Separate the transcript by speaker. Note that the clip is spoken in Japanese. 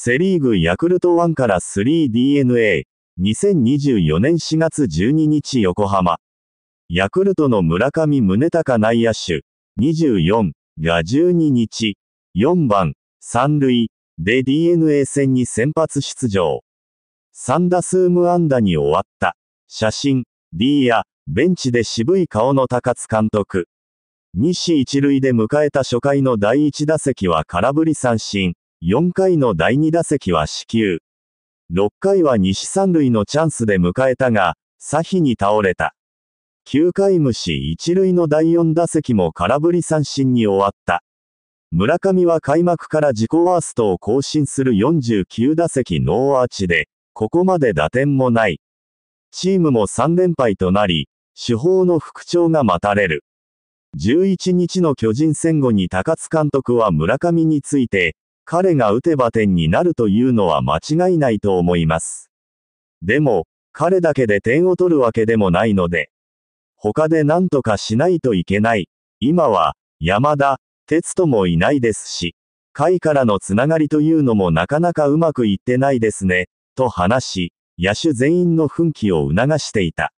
Speaker 1: セリーグヤクルト1から 3DNA、2024年4月12日横浜。ヤクルトの村上宗隆内野手、24が12日、4番、三塁で DNA 戦に先発出場。3打数無安打に終わった。写真、D や、ベンチで渋い顔の高津監督。西一塁で迎えた初回の第1打席は空振り三振。4回の第2打席は死球。6回は西三塁のチャンスで迎えたが、サヒに倒れた。9回無視一塁の第4打席も空振り三振に終わった。村上は開幕から自己ワーストを更新する49打席ノーアーチで、ここまで打点もない。チームも3連敗となり、主砲の復調が待たれる。11日の巨人戦後に高津監督は村上について、彼が打てば点になるというのは間違いないと思います。でも、彼だけで点を取るわけでもないので、他で何とかしないといけない。今は、山田、哲人もいないですし、会からのつながりというのもなかなかうまくいってないですね、と話し、野手全員の奮起を促していた。